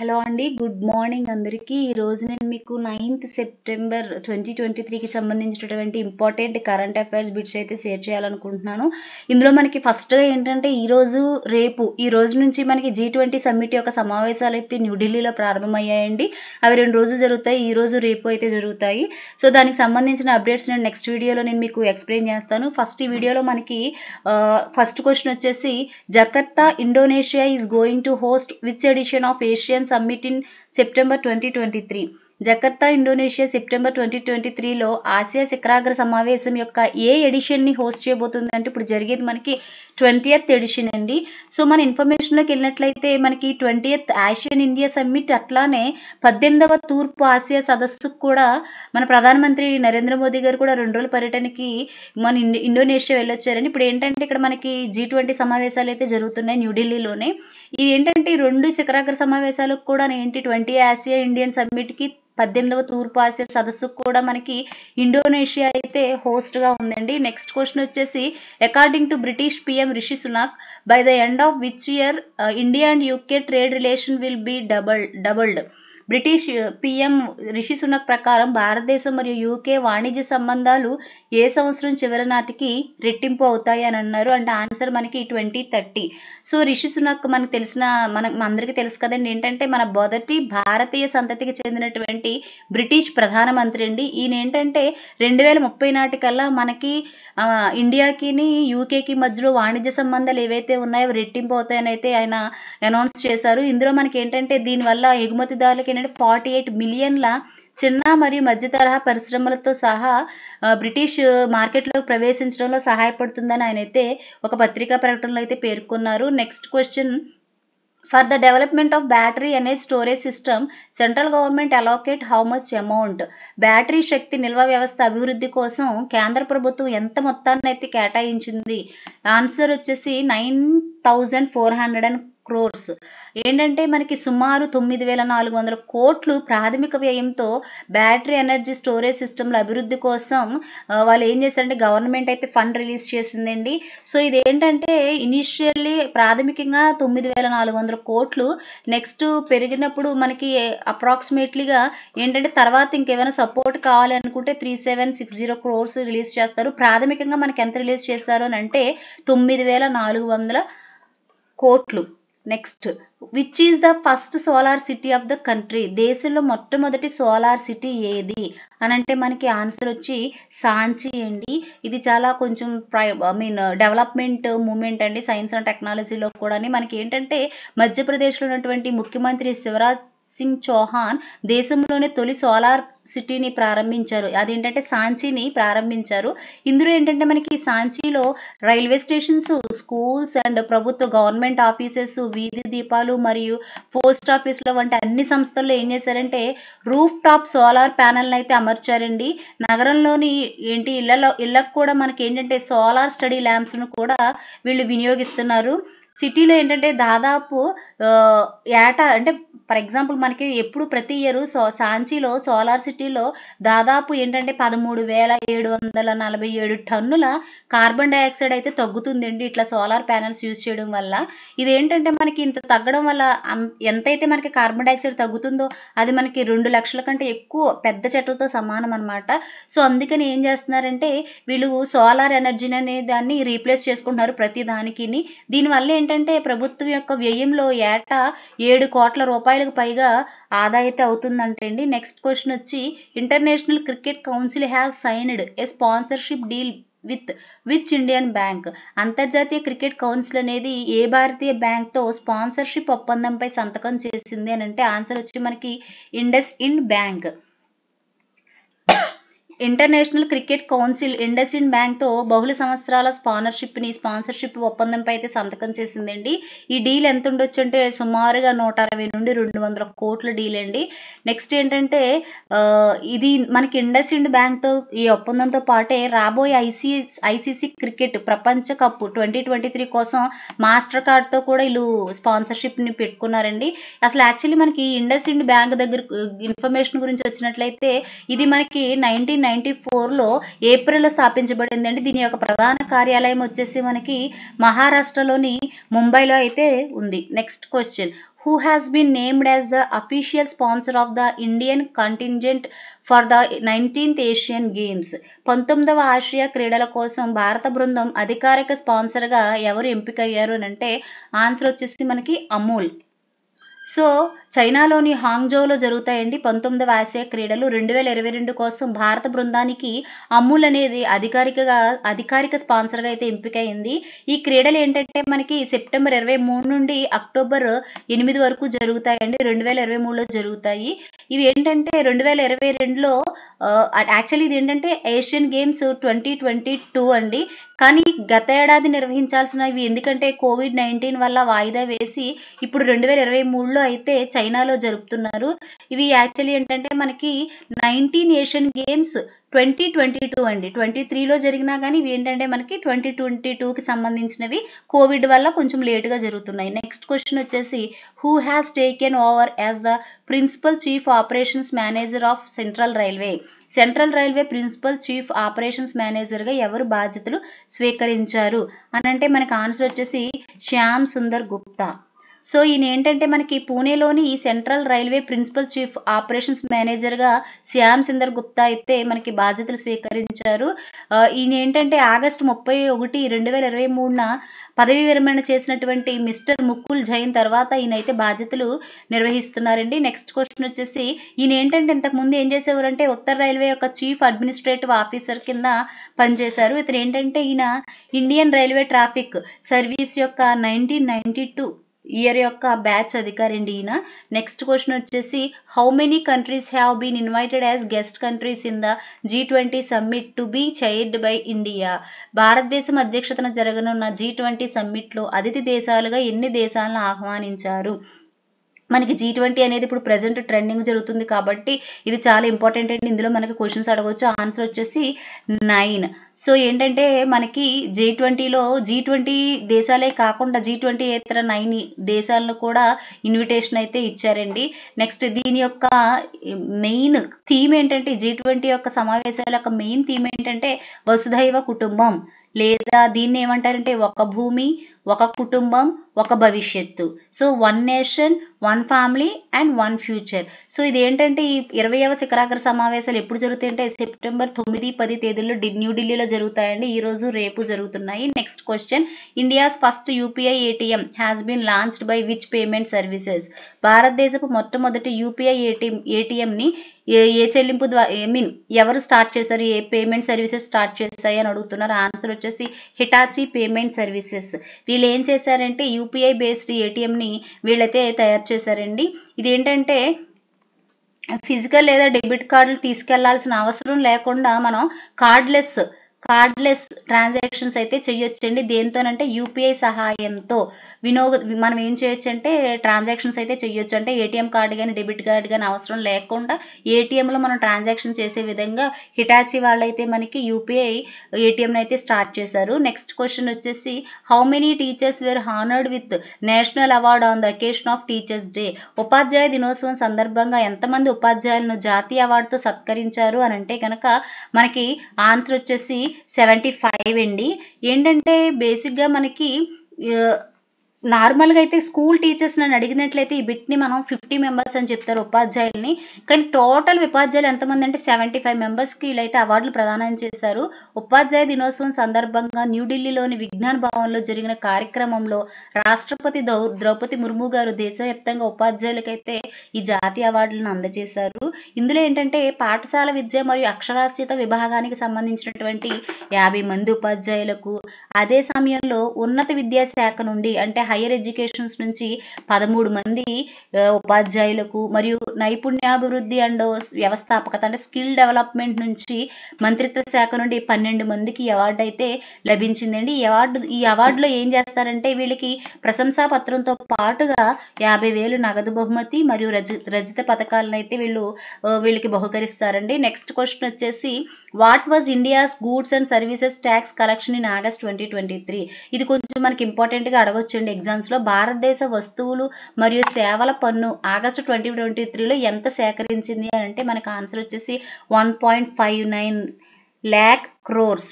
hello అండి good morning అందరికీ ఈరోజు నేను మీకు నైన్త్ సెప్టెంబర్ ట్వంటీ ట్వంటీ త్రీకి సంబంధించినటువంటి ఇంపార్టెంట్ కరెంట్ అఫైర్స్ బిట్స్ అయితే షేర్ చేయాలనుకుంటున్నాను ఇందులో మనకి ఫస్ట్గా ఏంటంటే ఈరోజు రేపు ఈ రోజు నుంచి మనకి జీ ట్వంటీ సమ్మిట్ యొక్క సమావేశాలు అయితే న్యూఢిల్లీలో ప్రారంభమయ్యాయండి అవి రెండు రోజులు జరుగుతాయి ఈ రోజు రేపు అయితే జరుగుతాయి సో దానికి సంబంధించిన అప్డేట్స్ నేను నెక్స్ట్ వీడియోలో నేను మీకు ఎక్స్ప్లెయిన్ చేస్తాను ఫస్ట్ ఈ వీడియోలో మనకి ఫస్ట్ క్వశ్చన్ వచ్చేసి Jakarta Indonesia is going to host which edition of Asian summit in September twenty twenty three Jakarta Indonesia September twenty twenty త్రీలో ఆసియా శిఖరాగ్ర సమావేశం యొక్క ఏ ఎడిషన్ని హోస్ట్ చేయబోతుంది అంటే ఇప్పుడు జరిగేది మనకి ట్వంటీయత్ ఎడిషన్ అండి సో మన ఇన్ఫర్మేషన్లోకి వెళ్ళినట్లయితే మనకి ట్వంటీయత్ ఆసియన్ ఇండియా సమ్మిట్ అట్లానే పద్దెనిమిదవ తూర్పు ఆసియా సదస్సుకు కూడా మన ప్రధానమంత్రి నరేంద్ర మోదీ గారు కూడా రెండు రోజుల పర్యటనకి మన ఇండోనేషియా వెళ్ళొచ్చారండి ఇప్పుడు ఏంటంటే ఇక్కడ మనకి జీ ట్వంటీ సమావేశాలు అయితే జరుగుతున్నాయి న్యూఢిల్లీలోనే ఇది ఏంటంటే రెండు శిఖరాగ్ర సమావేశాలకు కూడా ఏంటి ట్వంటీ ఆసియా ఇండియన్ సమ్మిట్కి పద్దెనిమిదవ తూర్పు ఆసియా సదస్సు కూడా మనకి ఇండోనేషియా అయితే హోస్ట్ గా ఉందండి నెక్స్ట్ క్వశ్చన్ వచ్చేసి according to British PM Rishi Sunak by the end of which year India and UK trade relation will be double doubled British PM Rishi Sunak ప్రకారం భారతదేశం మరియు యూకే వాణిజ్య సంబంధాలు ఏ సంవత్సరం చివరి నాటికి రెట్టింపు అవుతాయి అని అన్నారు అంటే ఆన్సర్ మనకి twenty thirty so Rishi Sunak మనకు తెలిసిన మన అందరికీ తెలుసు కదండి ఏంటంటే మన మొదటి భారతీయ సంతతికి చెందినటువంటి బ్రిటిష్ ప్రధానమంత్రి అండి ఈయన ఏంటంటే రెండు వేల ముప్పై నాటికల్లా మనకి ఇండియాకిని యూకేకి మధ్యలో వాణిజ్య సంబంధాలు ఏవైతే ఉన్నాయో రెట్టింపు అవుతాయని అయితే ఆయన అనౌన్స్ చేశారు ఇందులో మనకి ఏంటంటే దీనివల్ల ఎగుమతిదారులకి హండ్రెడ్ ఫార్టీ ఎయిట్ మిలియన్ల చిన్న మరియు మధ్య తరహా పరిశ్రమలతో సహా బ్రిటిష్ మార్కెట్లోకి ప్రవేశించడంలో సహాయపడుతుందని ఆయన అయితే ఒక పత్రికా ప్రకటనలో అయితే పేర్కొన్నారు next question for the development of battery అనే storage system central government allocate how much amount battery శక్తి నిల్వ వ్యవస్థ అభివృద్ధి కోసం కేంద్ర ప్రభుత్వం ఎంత మొత్తాన్ని అయితే కేటాయించింది ఆన్సర్ వచ్చేసి nine thousand four hundred and crores ఏంటంటే మనకి సుమారు తొమ్మిది వేల నాలుగు వందల కోట్లు ప్రాథమిక వ్యయంతో బ్యాటరీ ఎనర్జీ స్టోరేజ్ సిస్టమ్ల అభివృద్ధి కోసం వాళ్ళు ఏం చేశారంటే గవర్నమెంట్ అయితే ఫండ్ రిలీజ్ చేసిందండి సో ఇది ఏంటంటే ఇనిషియల్లీ ప్రాథమికంగా తొమ్మిది వేల నాలుగు వందల కోట్లు నెక్స్ట్ పెరిగినప్పుడు మనకి అప్రాక్సిమేట్లీగా ఏంటంటే తర్వాత ఇంకేమైనా సపోర్ట్ కావాలి అనుకుంటే three seven six zero crores release చేస్తారు ప్రాథమికంగా మనకి ఎంత రిలీజ్ చేస్తారు అని అంటే తొమ్మిది వేల నాలుగు వందల కోట్లు next which is the first solar city of the country దేశంలో మొట్టమొదటి సోలార్ సిటీ ఏది అని అంటే మనకి ఆన్సర్ వచ్చి సాంచి అండి ఇది చాలా కొంచెం ప్రై ఐ మీన్ డెవలప్మెంట్ మూమెంట్ అండి సైన్స్ అండ్ టెక్నాలజీలో కూడా మనకి ఏంటంటే మధ్యప్రదేశ్లో ఉన్నటువంటి ముఖ్యమంత్రి శివరాజ్ సింగ్ చౌహాన్ దేశంలోనే తొలి సోలార్ సిటీని ప్రారంభించారు అదేంటంటే సాంచీని ప్రారంభించారు ఇందులో ఏంటంటే మనకి సాంచీలో రైల్వే స్టేషన్స్ స్కూల్స్ అండ్ ప్రభుత్వ గవర్నమెంట్ ఆఫీసెస్ వీధి దీపాలు మరియు పోస్ట్ ఆఫీసుల వంటి అన్ని సంస్థల్లో ఏం చేశారంటే రూఫ్ టాప్ సోలార్ ప్యానల్ని అయితే అమర్చారండి నగరంలోని ఏంటి ఇళ్లలో ఇళ్ళకు కూడా మనకి ఏంటంటే సోలార్ స్టడీ ల్యాంప్స్ను కూడా వీళ్ళు వినియోగిస్తున్నారు సిటీలో ఏంటంటే దాదాపు ఏటా అంటే ఫర్ ఎగ్జాంపుల్ మనకి ఎప్పుడు ప్రతి ఇయర్ సో సాంచీలో సోలార్ సిటీలో దాదాపు ఏంటంటే పదమూడు వేల ఏడు వందల నలభై ఏడు టన్నుల కార్బన్ డైఆక్సైడ్ అయితే తగ్గుతుందండి ఇట్లా సోలార్ ప్యానెల్స్ యూజ్ చేయడం వల్ల ఇది ఏంటంటే మనకి ఇంత తగ్గడం వల్ల ఎంతైతే మనకి కార్బన్ డైఆక్సైడ్ తగ్గుతుందో అది మనకి రెండు లక్షల కంటే ఎక్కువ పెద్ద చెట్లతో సమానం అనమాట సో అందుకని ఏం చేస్తున్నారంటే వీళ్ళు సోలార్ ఎనర్జీని అనే దాన్ని రీప్లేస్ చేసుకుంటున్నారు ప్రతి దానికి దీనివల్ల ఏంటంటే ఏంటంటే ప్రభుత్వం యొక్క వ్యయంలో ఏటా ఏడు కోట్ల రూపాయలకు పైగా ఆదా అయితే అవుతుందంటండి నెక్స్ట్ క్వశ్చన్ వచ్చి International Cricket Council has signed a sponsorship deal with which Indian bank అంతర్జాతీయ క్రికెట్ కౌన్సిల్ అనేది ఏ భారతీయ బ్యాంక్తో స్పాన్సర్షిప్ ఒప్పందంపై సంతకం చేసింది అని అంటే ఆన్సర్ వచ్చి మనకి IndusInd Bank International Cricket Council bank బ్యాంక్తో బహుళ సంవత్సరాల స్పానర్షిప్ని స్పాన్సర్షిప్ ఒప్పందంపై అయితే సంతకం చేసిందండి ఈ డీల్ ఎంత ఉండొచ్చు అంటే సుమారుగా నూట అరవై నుండి రెండు వందల కోట్ల డీల్ అండి నెక్స్ట్ ఏంటంటే ఇది మనకి ఇండస్ఇండ్ బ్యాంక్తో ఈ ఒప్పందంతో పాటే రాబోయే ఐసీ ఐసీసీ క్రికెట్ ప్రపంచ కప్ ట్వంటీ ట్వంటీ త్రీ కోసం మాస్టర్ కార్డ్తో కూడా వీళ్ళు స్పాన్సర్షిప్ని పెట్టుకున్నారండి అసలు యాక్చువల్లీ మనకి ఇండస్ఇండ్ బ్యాంక్ దగ్గర ఇన్ఫర్మేషన్ గురించి వచ్చినట్లయితే ఇది మనకి నైన్టీన్ నైన్టీ ఫోర్లో ఏప్రిల్లో స్థాపించబడిందండి దీని యొక్క ప్రధాన కార్యాలయం వచ్చేసి మనకి మహారాష్ట్రలోని ముంబైలో అయితే ఉంది next question who has been named as the official sponsor of the Indian contingent for the nineteenth Asian games పంతొమ్మిదవ ఆసియా క్రీడల కోసం భారత బృందం అధికారిక స్పాన్సర్గా ఎవరు ఎంపికయ్యారు అని అంటే ఆన్సర్ వచ్చేసి మనకి అమూల్ సో చైనాలోని హాంగ్జోలో జరుగుతాయండి పంతొమ్మిదవ ఆసియా క్రీడలు రెండు వేల ఇరవై రెండు కోసం భారత బృందానికి అమూల్ అనేది అధికారికగా అధికారిక స్పాన్సర్గా అయితే ఎంపికైంది ఈ క్రీడలు ఏంటంటే మనకి సెప్టెంబర్ ఇరవై మూడు నుండి అక్టోబర్ ఎనిమిది వరకు జరుగుతాయండి రెండు వేల ఇరవై మూడులో జరుగుతాయి ఇవి ఏంటంటే రెండు వేల ఇరవై రెండులో యాక్చువల్లీ ఇది ఏంటంటే Asian games twenty twenty two అండి కానీ గత ఏడాది నిర్వహించాల్సినవి ఎందుకంటే కోవిడ్ నైన్టీన్ వల్ల వాయిదా వేసి ఇప్పుడు రెండు వేల ఇరవై మూడులో గా అయితే చైనాలో జరుపుతున్నారు ఇవి యాక్చువల్లీ ఏంటంటే మనకి nineteen Asian games twenty twenty two అండి ట్వంటీ త్రీలో జరిగినా కానీ ఇవి ఏంటంటే మనకి ట్వంటీ ట్వంటీ టూకి సంబంధించినవి కోవిడ్ వల్ల కొంచెం లేటుగా జరుగుతున్నాయి నెక్స్ట్ క్వశ్చన్ వచ్చేసి who has taken over as the principal chief operations manager of central railway central railway principal chief operations మేనేజర్గా ఎవరు బాధ్యతలు స్వీకరించారు అనంటే మనకు ఆన్సర్ వచ్చేసి శ్యామ్ సుందర్ గుప్తా సో ఈయన ఏంటంటే మనకి పూణేలోని ఈ central railway principal chief operations మేనేజర్గా శ్యామ్ సుందర్ గుప్తా అయితే మనకి బాధ్యతలు స్వీకరించారు ఈయన ఏంటంటే ఆగస్టు ముప్పై ఒకటి రెండు వేల ఇరవై మూడున పదవీ విరమణ చేసినటువంటి మిస్టర్ ముకుల్ జైన్ తర్వాత ఈయన అయితే బాధ్యతలు నిర్వహిస్తున్నారండి నెక్స్ట్ క్వశ్చన్ వచ్చేసి ఈయన ఏంటంటే ఇంతకుముందు ఏం చేసేవారంటే ఉత్తర రైల్వే యొక్క చీఫ్ అడ్మినిస్ట్రేటివ్ ఆఫీసర్ కింద పనిచేశారు ఇతను ఏంటంటే ఈయన ఇండియన్ రైల్వే ట్రాఫిక్ సర్వీస్ యొక్క నైన్టీన్ నైన్టీ టూ ఇయర్ యొక్క బ్యాచ్ అధికారండి ఈయన నెక్స్ట్ క్వశ్చన్ వచ్చేసి how many countries have been invited as guest countries in the G twenty summit to be chaired by India భారతదేశం అధ్యక్షతన జరగనున్న జీ ట్వంటీ సమ్మిట్లో అతిథి దేశాలుగా ఎన్ని దేశాలను ఆహ్వానించారు మనకి జీ ట్వంటీ అనేది ఇప్పుడు ప్రజెంట్ ట్రెండింగ్ జరుగుతుంది కాబట్టి ఇది చాలా ఇంపార్టెంట్ అండి ఇందులో మనకి క్వశ్చన్స్ అడగవచ్చు ఆన్సర్ వచ్చేసి నైన్ సో ఏంటంటే మనకి జీ ట్వంటీలో జీ ట్వంటీ దేశాలే కాకుండా జీ ట్వంటీ ఇతర నైన్ దేశాలను కూడా ఇన్విటేషన్ అయితే ఇచ్చారండి నెక్స్ట్ దీని యొక్క మెయిన్ థీమ్ ఏంటంటే జీ ట్వంటీ యొక్క సమావేశాల యొక్క మెయిన్ థీమ్ ఏంటంటే వసుధైవ కుటుంబం లేదా దీన్ని ఏమంటారంటే ఒక భూమి ఒక కుటుంబం ఒక భవిష్యత్తు so one nation one family and one future so ఇది ఏంటంటే ఈ ఇరవైవ శిఖరాగ్ర సమావేశాలు ఎప్పుడు జరుగుతాయంటే సెప్టెంబర్ తొమ్మిది పది తేదీల్లో న్యూఢిల్లీలో జరుగుతాయండి ఈ రోజు రేపు జరుగుతున్నాయి next question India's first UPI ATM has been launched by which payment services భారతదేశపు మొట్టమొదటి యూపీఐ ఏటీఎం ఏటీఎంని ఏ ఏ చెల్లింపు ద్వారా ఐ మీన్ ఎవరు స్టార్ట్ చేశారు ఏ పేమెంట్ సర్వీసెస్ స్టార్ట్ చేశాయి అని అడుగుతున్నారు ఆన్సర్ వచ్చేసి హిటాచి పేమెంట్ సర్వీసెస్ వీళ్ళు ఏం చేశారంటే యూపీఐ బేస్డ్ ఏటీఎంని వీళ్ళైతే తయారు చేశారండి ఇదేంటంటే ఫిజికల్ లేదా డెబిట్ కార్డులు తీసుకెళ్లాల్సిన అవసరం లేకుండా మనం కార్డ్లెస్ కార్డ్లెస్ ట్రాన్సాక్షన్స్ అయితే చేయొచ్చండి దేంతోనంటే యూపీఐ సహాయంతో వినోద మనం ఏం చేయొచ్చు అంటే ట్రాన్సాక్షన్స్ అయితే చేయొచ్చు అంటే ఏటీఎం కార్డు కానీ డెబిట్ కార్డ్ కానీ అవసరం లేకుండా ఏటీఎంలో మనం ట్రాన్సాక్షన్ చేసే విధంగా హిటాచి వాళ్ళైతే మనకి యూపీఐ ఏటీఎంని అయితే స్టార్ట్ చేశారు నెక్స్ట్ క్వశ్చన్ వచ్చేసి how many teachers were honoured with national award on the occasion of teachers day ఉపాధ్యాయ దినోత్సవం సందర్భంగా ఎంతమంది ఉపాధ్యాయులను జాతీయ అవార్డుతో సత్కరించారు అని అంటే కనుక మనకి ఆన్సర్ వచ్చేసి సెవెంటీ ఫైవ్ అండి ఏంటంటే బేసిక్గా మనకి నార్మల్గా అయితే స్కూల్ టీచర్స్ నన్ను అడిగినట్లయితే ఈ బిట్ని మనం ఫిఫ్టీ మెంబర్స్ అని చెప్తారు ఉపాధ్యాయుల్ని కానీ టోటల్ ఉపాధ్యాయులు ఎంతమంది అంటే సెవెంటీ ఫైవ్ మెంబర్స్కి వీళ్ళైతే అవార్డులు ప్రదానం చేశారు ఉపాధ్యాయ దినోత్సవం సందర్భంగా న్యూఢిల్లీలోని విజ్ఞాన్ భవన్లో జరిగిన కార్యక్రమంలో రాష్ట్రపతి ద్రౌపది ముర్ము గారు దేశవ్యాప్తంగా ఉపాధ్యాయులకైతే ఈ జాతీయ అవార్డులను అందజేశారు ఇందులో ఏంటంటే పాఠశాల విద్య మరియు అక్షరాస్యత విభాగానికి సంబంధించినటువంటి యాభై మంది ఉపాధ్యాయులకు అదే సమయంలో ఉన్నత విద్యాశాఖ నుండి అంటే హైయర్ ఎడ్యుకేషన్స్ నుంచి పదమూడు మంది ఉపాధ్యాయులకు మరియు నైపుణ్యాభివృద్ధి అండ్ వ్యవస్థాపకత అంటే స్కిల్ డెవలప్మెంట్ నుంచి మంత్రిత్వ శాఖ నుండి పన్నెండు మందికి అవార్డు అయితే లభించిందండి ఈ అవార్డు ఈ అవార్డులో ఏం చేస్తారంటే వీళ్ళకి ప్రశంసా పత్రంతో పాటుగా యాభై వేలు నగదు బహుమతి మరియు రజ రజిత పథకాలను అయితే వీళ్ళు వీళ్ళకి బహుకరిస్తారండి నెక్స్ట్ క్వశ్చన్ వచ్చేసి what was India's goods and services tax collection in August twenty twenty three ఇది కొంచెం మనకి ఇంపార్టెంట్గా అడగొచ్చండి ఎగ్జామ్స్లో భారతదేశ వస్తువులు మరియు సేవల పన్ను ఆగస్టు ట్వంటీ ట్వంటీ త్రీలో ఎంత సేకరించింది అని అంటే మనకు ఆన్సర్ వచ్చేసి one point five nine lakh crores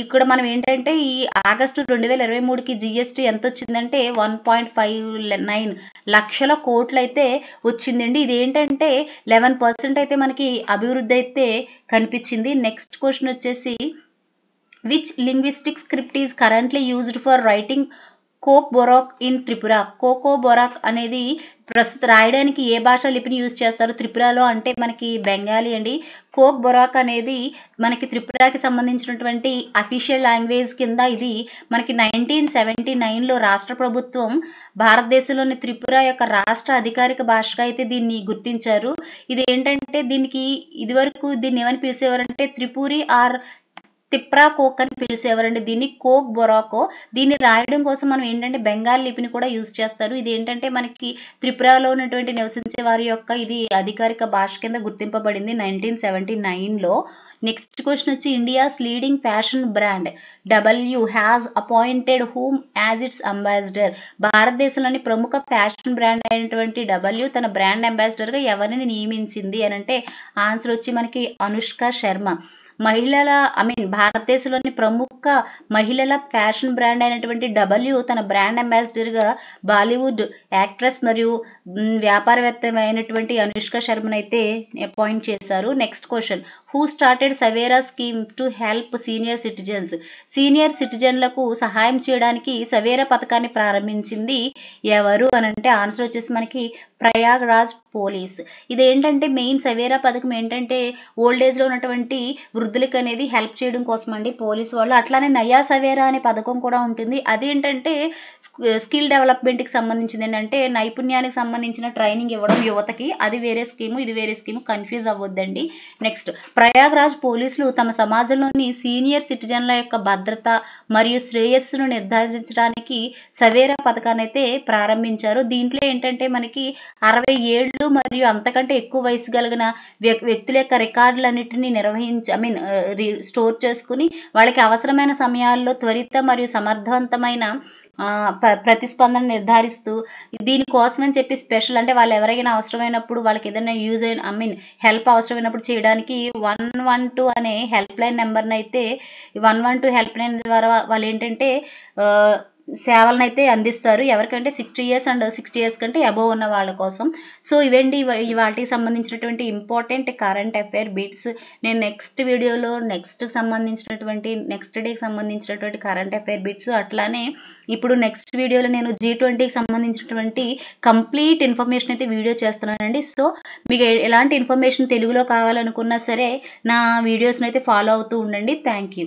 ఇక్కడ మనం ఏంటంటే ఈ ఆగస్టు రెండు వేల ఇరవై మూడుకి జిఎస్టీ ఎంత వచ్చిందంటే వన్ పాయింట్ ఫైవ్ నైన్ లక్షల కోట్లు అయితే వచ్చిందండి ఇది ఏంటంటే లెవెన్ పర్సెంట్ అయితే మనకి అభివృద్ధి అయితే కనిపించింది నెక్స్ట్ క్వశ్చన్ వచ్చేసి which linguistic script is currently used for writing Kokborok in Tripura Kokborok అనేది ప్రస్తుతం రాయడానికి ఏ భాష లిపిని యూజ్ చేస్తారు త్రిపురలో అంటే మనకి బెంగాలీ అండి కోక్ బొరాక్ అనేది మనకి త్రిపురకి సంబంధించినటువంటి అఫీషియల్ లాంగ్వేజ్ కింద ఇది మనకి నైన్టీన్ సెవెంటీ నైన్లో రాష్ట్ర ప్రభుత్వం భారతదేశంలోని త్రిపుర యొక్క రాష్ట్ర అధికారిక భాషగా అయితే దీన్ని గుర్తించారు ఇది ఏంటంటే దీనికి ఇదివరకు దీన్ని ఏమని పిలిచేవారంటే త్రిపురి ఆర్ తిప్రా కోక్ అని పిలిచేవారండి దీన్ని కోక్ బొరాకో దీన్ని రాయడం కోసం మనం ఏంటంటే బెంగాల్ లిపిని కూడా యూజ్ చేస్తారు ఇది ఏంటంటే మనకి త్రిపురాలో ఉన్నటువంటి నివసించే వారి యొక్క ఇది అధికారిక భాష కింద గుర్తింపబడింది నైన్టీన్ సెవెంటీ నైన్లో నెక్స్ట్ క్వశ్చన్ వచ్చి India's leading fashion brand W has appointed whom as its ambassador భారతదేశంలోని ప్రముఖ ఫ్యాషన్ బ్రాండ్ అయినటువంటి డబ్ల్యూ తన బ్రాండ్ అంబాసిడర్గా ఎవరిని నియమించింది అని అంటే ఆన్సర్ వచ్చి మనకి అనుష్క శర్మ మహిళల ఐ మీన్ భారతదేశంలోని ప్రముఖ మహిళల ఫ్యాషన్ బ్రాండ్ అయినటువంటి డబ్ల్యూ తన బ్రాండ్ అంబాసిడర్గా బాలీవుడ్ యాక్ట్రెస్ మరియు వ్యాపారవేత్తమైనటువంటి అనుష్క శర్మను అయితే అపాయింట్ చేశారు next question who started Savera scheme to help senior citizens senior సిటిజన్లకు సహాయం చేయడానికి సవేరా పథకాన్ని ప్రారంభించింది ఎవరు అని అంటే ఆన్సర్ వచ్చేసి మనకి ప్రయాగ్ రాజ్ పోలీస్ ఇదేంటంటే మెయిన్ సవేరా పథకం ఏంటంటే ఓల్డ్ ఏజ్లో ఉన్నటువంటి వృద్ధ వృద్ధులకు అనేది హెల్ప్ చేయడం కోసం అండి పోలీస్ వాళ్ళు అట్లానే నయా సవేరా అనే పథకం కూడా ఉంటుంది అదేంటంటే స్కిల్ డెవలప్మెంట్కి సంబంధించింది ఏంటంటే నైపుణ్యానికి సంబంధించిన ట్రైనింగ్ ఇవ్వడం యువతకి అది వేరే స్కీము ఇది వేరే స్కీము కన్ఫ్యూజ్ అవ్వద్దండి నెక్స్ట్ ప్రయాగ్రాజ్ పోలీసులు తమ సమాజంలోని సీనియర్ సిటిజన్ల యొక్క భద్రత మరియు శ్రేయస్సును నిర్ధారించడానికి సవేరా పథకాన్ని అయితే ప్రారంభించారు దీంట్లో ఏంటంటే మనకి అరవై ఏళ్ళు మరియు అంతకంటే ఎక్కువ వయసు కలిగిన వ్యక్తుల యొక్క రికార్డులన్నింటినీ నిర్వహించి మీన్ స్టోర్ చేసుకుని వాళ్ళకి అవసరమైన సమయాల్లో త్వరిత మరియు సమర్థవంతమైన ప్రతిస్పందన నిర్ధారిస్తూ దీనికోసమని చెప్పి స్పెషల్ అంటే వాళ్ళు ఎవరైనా అవసరమైనప్పుడు వాళ్ళకి ఏదైనా యూజ్ అయిన ఐ మీన్ హెల్ప్ అవసరమైనప్పుడు చేయడానికి వన్ వన్ టూ అనే హెల్ప్ లైన్ నెంబర్ని అయితే one one two help line ద్వారా వాళ్ళు ఏంటంటే సేవలను అయితే అందిస్తారు ఎవరికంటే sixty years and sixty years కంటే అబోవ్ ఉన్న వాళ్ళ కోసం సో ఇవండి వాటికి సంబంధించినటువంటి ఇంపార్టెంట్ కరెంట్ అఫైర్ బీట్స్ నేను నెక్స్ట్ వీడియోలో నెక్స్ట్ సంబంధించినటువంటి నెక్స్ట్ డేకి సంబంధించినటువంటి కరెంట్ అఫైర్ బీట్స్ అట్లానే ఇప్పుడు నెక్స్ట్ వీడియోలో నేను జీ ట్వంటీకి సంబంధించినటువంటి కంప్లీట్ ఇన్ఫర్మేషన్ అయితే వీడియో చేస్తున్నానండి సో మీకు ఎలాంటి ఇన్ఫర్మేషన్ తెలుగులో కావాలనుకున్నా సరే నా వీడియోస్ని అయితే ఫాలో అవుతూ ఉండండి థ్యాంక్ యూ